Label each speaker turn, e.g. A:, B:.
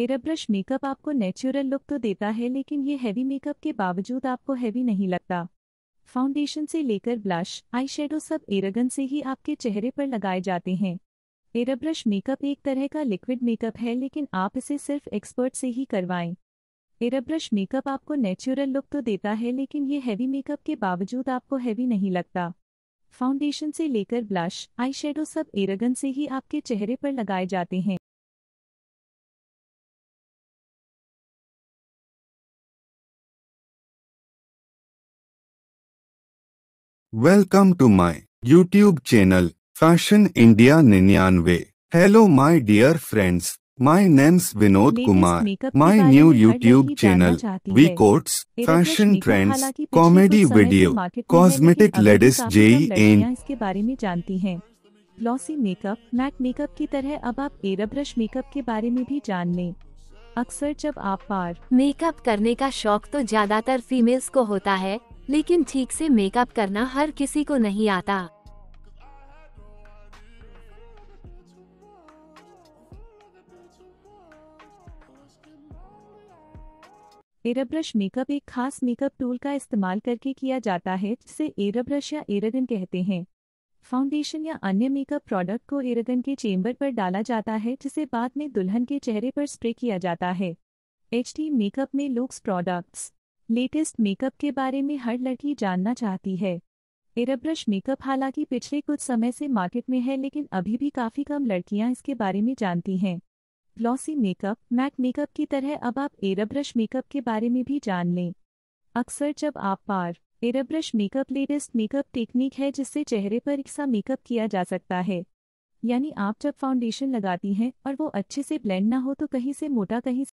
A: एरब्रश makeup आपको natural look तो देता है लेकिन ये हैवी मेकअप के बावजूद आपको हैवी नहीं लगता फाउंडेशन से लेकर ब्लश आई सब एरगन से ही आपके चेहरे पर लगाए जाते हैं एयरब्रश मेकअप एक तरह का लिक्विड मेकअप है लेकिन आप इसे सिर्फ एक्सपर्ट से ही करवाएं एरब्रश मेकअप आपको नेचुरल लुक तो देता है लेकिन ये हैवी मेकअप के बावजूद आपको हैवी नहीं लगता फाउंडेशन से लेकर ब्लश आई सब एरगन से ही आपके चेहरे पर लगाए जाते हैं
B: welcome to my YouTube channel fashion India निन्यानवे hello my dear friends my name's Vinod Kumar my new YouTube channel we quotes fashion trends comedy video cosmetic ladies जे एन
A: इसके बारे में जानती हैं ग्लॉसी मेकअप मैट मेकअप की तरह अब आप ब्रश मेकअप के बारे में भी जान ले अक्सर जब आप पार मेकअप करने का शौक तो ज्यादातर फीमेल्स को होता है लेकिन ठीक से मेकअप करना हर किसी को नहीं आता एराब्रश मेकअप एक खास मेकअप टूल का इस्तेमाल करके किया जाता है जिसे एराब्रश या एरागन कहते हैं फाउंडेशन या अन्य मेकअप प्रोडक्ट को एरागन के चेंबर पर डाला जाता है जिसे बाद में दुल्हन के चेहरे पर स्प्रे किया जाता है एच मेकअप में लुक्स प्रोडक्ट्स लेटेस्ट मेकअप के बारे में हर लड़की जानना चाहती है एरब्रश मेकअप हालांकि पिछले कुछ समय से मार्केट में है लेकिन अभी भी काफ़ी कम लड़कियां इसके बारे में जानती हैं ग्लॉसी मेकअप मैट मेकअप की तरह अब आप एरब्रश मेकअप के बारे में भी जान लें अक्सर जब आप पार airbrush makeup latest makeup technique है जिससे चेहरे पर एक सा मेकअप किया जा सकता है यानी आप जब फाउंडेशन लगाती हैं और वो अच्छे से ब्लेंड ना हो तो कहीं से मोटा कहीं